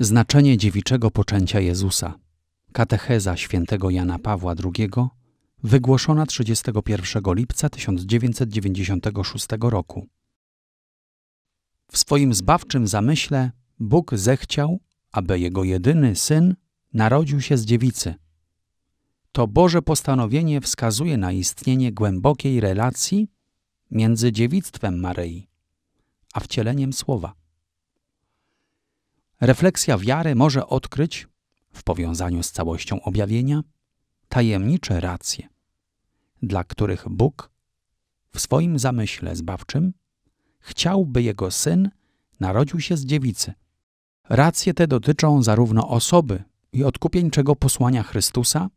Znaczenie dziewiczego poczęcia Jezusa. Katecheza świętego Jana Pawła II, wygłoszona 31 lipca 1996 roku. W swoim zbawczym zamyśle Bóg zechciał, aby jego jedyny syn narodził się z dziewicy. To Boże postanowienie wskazuje na istnienie głębokiej relacji między dziewictwem Maryi a wcieleniem słowa refleksja wiary może odkryć, w powiązaniu z całością objawienia, tajemnicze racje, dla których Bóg w swoim zamyśle zbawczym chciał, by jego syn narodził się z dziewicy. Racje te dotyczą zarówno osoby i odkupieńczego posłania Chrystusa,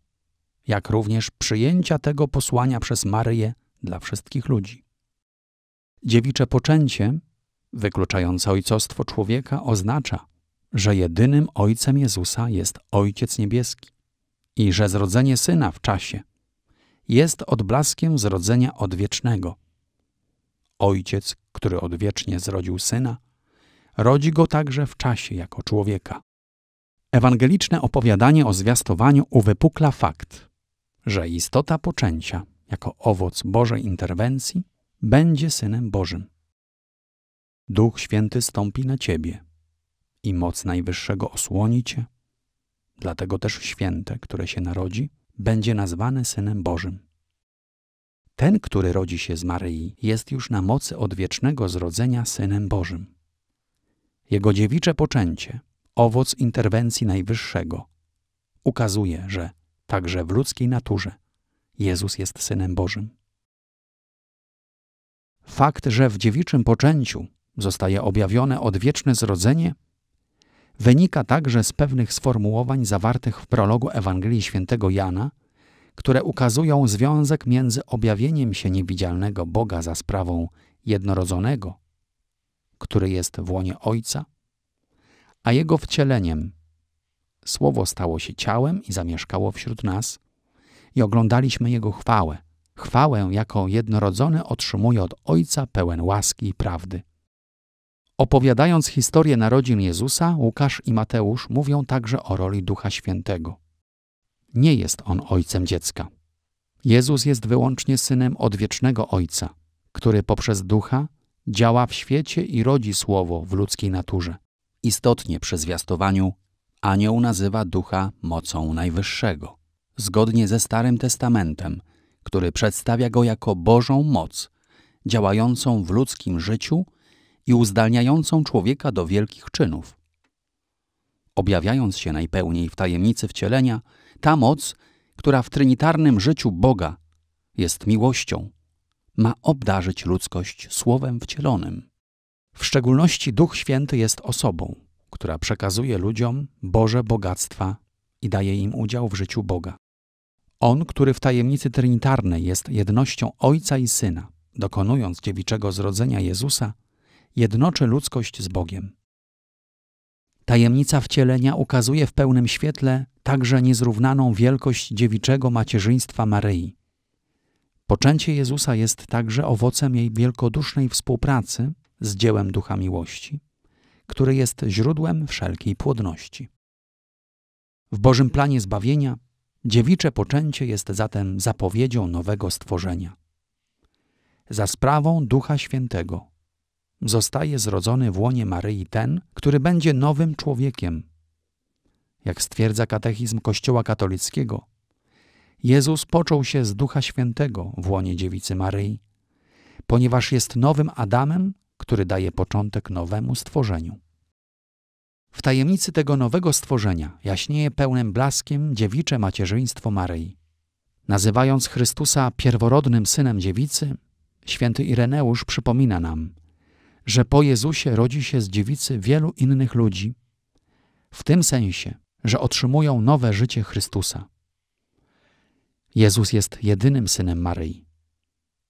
jak również przyjęcia tego posłania przez Maryję dla wszystkich ludzi. Dziewicze poczęcie, wykluczające ojcostwo człowieka, oznacza, że jedynym Ojcem Jezusa jest Ojciec Niebieski i że zrodzenie Syna w czasie jest odblaskiem zrodzenia odwiecznego. Ojciec, który odwiecznie zrodził Syna, rodzi go także w czasie jako człowieka. Ewangeliczne opowiadanie o zwiastowaniu uwypukla fakt, że istota poczęcia jako owoc Bożej interwencji będzie Synem Bożym. Duch Święty stąpi na Ciebie – i moc Najwyższego osłonicie, Dlatego też święte, które się narodzi, będzie nazwane Synem Bożym. Ten, który rodzi się z Maryi, jest już na mocy odwiecznego zrodzenia Synem Bożym. Jego dziewicze poczęcie, owoc interwencji Najwyższego, ukazuje, że także w ludzkiej naturze Jezus jest Synem Bożym. Fakt, że w dziewiczym poczęciu zostaje objawione odwieczne zrodzenie, wynika także z pewnych sformułowań zawartych w prologu Ewangelii Świętego Jana, które ukazują związek między objawieniem się niewidzialnego Boga za sprawą jednorodzonego, który jest w łonie Ojca, a jego wcieleniem. Słowo stało się ciałem i zamieszkało wśród nas, i oglądaliśmy jego chwałę, chwałę, jaką jednorodzony otrzymuje od Ojca pełen łaski i prawdy. Opowiadając historię narodzin Jezusa, Łukasz i Mateusz mówią także o roli Ducha Świętego. Nie jest on ojcem dziecka. Jezus jest wyłącznie synem odwiecznego Ojca, który poprzez Ducha działa w świecie i rodzi Słowo w ludzkiej naturze. Istotnie przy zwiastowaniu anioł nazywa Ducha mocą Najwyższego, zgodnie ze Starym Testamentem, który przedstawia go jako Bożą moc, działającą w ludzkim życiu – i uzdalniającą człowieka do wielkich czynów. Objawiając się najpełniej w tajemnicy wcielenia, ta moc, która w trinitarnym życiu Boga jest miłością, ma obdarzyć ludzkość słowem wcielonym. W szczególności Duch Święty jest osobą, która przekazuje ludziom Boże bogactwa i daje im udział w życiu Boga. On, który w tajemnicy trinitarnej jest jednością Ojca i Syna, dokonując dziewiczego zrodzenia Jezusa, jednoczy ludzkość z Bogiem. Tajemnica wcielenia ukazuje w pełnym świetle także niezrównaną wielkość dziewiczego macierzyństwa Maryi. Poczęcie Jezusa jest także owocem jej wielkodusznej współpracy z dziełem Ducha Miłości, który jest źródłem wszelkiej płodności. W Bożym planie zbawienia dziewicze poczęcie jest zatem zapowiedzią nowego stworzenia. Za sprawą Ducha Świętego zostaje zrodzony w łonie Maryi ten, który będzie nowym człowiekiem. Jak stwierdza katechizm Kościoła katolickiego, Jezus począł się z Ducha Świętego w łonie dziewicy Maryi, ponieważ jest nowym Adamem, który daje początek nowemu stworzeniu. W tajemnicy tego nowego stworzenia jaśnieje pełnym blaskiem dziewicze macierzyństwo Maryi. Nazywając Chrystusa pierworodnym synem dziewicy, święty Ireneusz przypomina nam, że po Jezusie rodzi się z dziewicy wielu innych ludzi, w tym sensie, że otrzymują nowe życie Chrystusa. Jezus jest jedynym synem Maryi.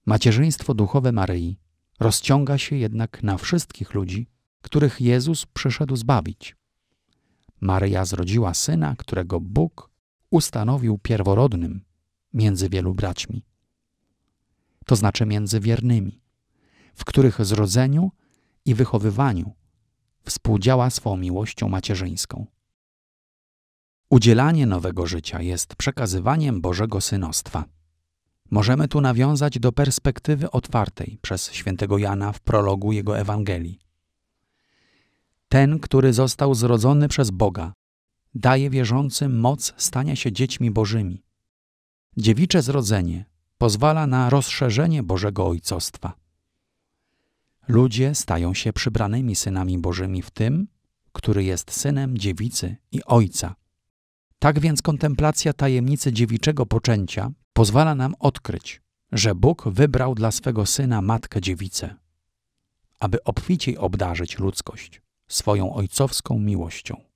Macierzyństwo duchowe Maryi rozciąga się jednak na wszystkich ludzi, których Jezus przyszedł zbawić. Maryja zrodziła syna, którego Bóg ustanowił pierworodnym między wielu braćmi, to znaczy między wiernymi, w których zrodzeniu i wychowywaniu współdziała swą miłością macierzyńską. Udzielanie nowego życia jest przekazywaniem Bożego synostwa. Możemy tu nawiązać do perspektywy otwartej przez świętego Jana w prologu jego Ewangelii. Ten, który został zrodzony przez Boga, daje wierzącym moc stania się dziećmi Bożymi. Dziewicze zrodzenie pozwala na rozszerzenie Bożego Ojcostwa. Ludzie stają się przybranymi synami Bożymi w tym, który jest synem dziewicy i ojca. Tak więc kontemplacja tajemnicy dziewiczego poczęcia pozwala nam odkryć, że Bóg wybrał dla swego syna matkę dziewicę, aby obficiej obdarzyć ludzkość swoją ojcowską miłością.